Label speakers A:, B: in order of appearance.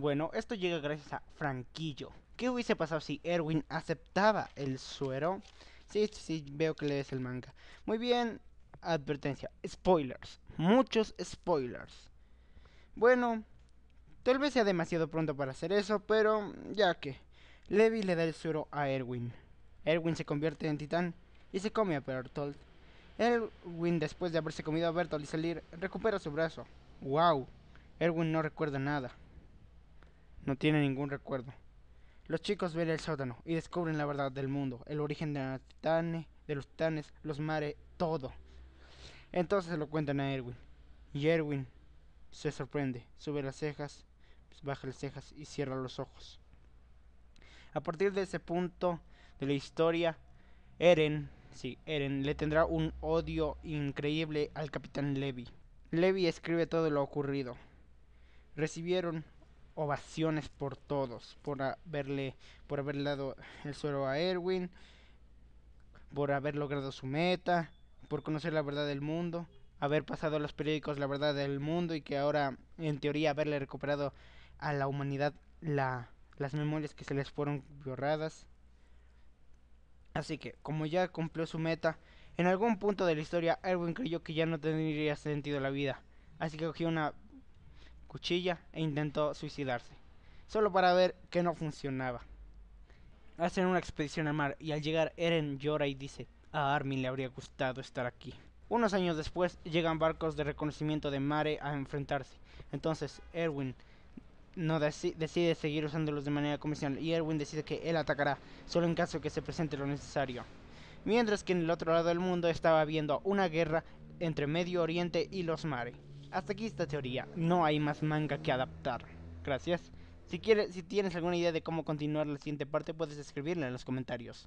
A: Bueno, esto llega gracias a Franquillo. ¿Qué hubiese pasado si Erwin aceptaba el suero? Sí, sí, veo que lees el manga. Muy bien, advertencia, spoilers, muchos spoilers. Bueno, tal vez sea demasiado pronto para hacer eso, pero ya que Levi le da el suero a Erwin. Erwin se convierte en titán y se come a Bertolt. Erwin, después de haberse comido a Bertolt y salir, recupera su brazo. ¡Wow! Erwin no recuerda nada. No tiene ningún recuerdo. Los chicos ven el sótano y descubren la verdad del mundo, el origen de, de los titanes, los mares, todo. Entonces se lo cuentan a Erwin. Y Erwin se sorprende, sube las cejas, pues, baja las cejas y cierra los ojos. A partir de ese punto de la historia, Eren, sí, Eren le tendrá un odio increíble al capitán Levi. Levi escribe todo lo ocurrido. Recibieron ovaciones por todos, por haberle, por dado el suelo a Erwin, por haber logrado su meta, por conocer la verdad del mundo, haber pasado a los periódicos la verdad del mundo y que ahora, en teoría, haberle recuperado a la humanidad la, las memorias que se les fueron borradas. Así que, como ya cumplió su meta, en algún punto de la historia Erwin creyó que ya no tendría sentido la vida, así que cogió una cuchilla e intentó suicidarse, solo para ver que no funcionaba. Hacen una expedición al mar y al llegar Eren llora y dice, a Armin le habría gustado estar aquí. Unos años después llegan barcos de reconocimiento de Mare a enfrentarse. Entonces Erwin no decide seguir usándolos de manera comercial y Erwin decide que él atacará solo en caso que se presente lo necesario. Mientras que en el otro lado del mundo estaba habiendo una guerra entre Medio Oriente y los Mare. Hasta aquí esta teoría, no hay más manga que adaptar. Gracias. Si, quieres, si tienes alguna idea de cómo continuar la siguiente parte, puedes escribirla en los comentarios.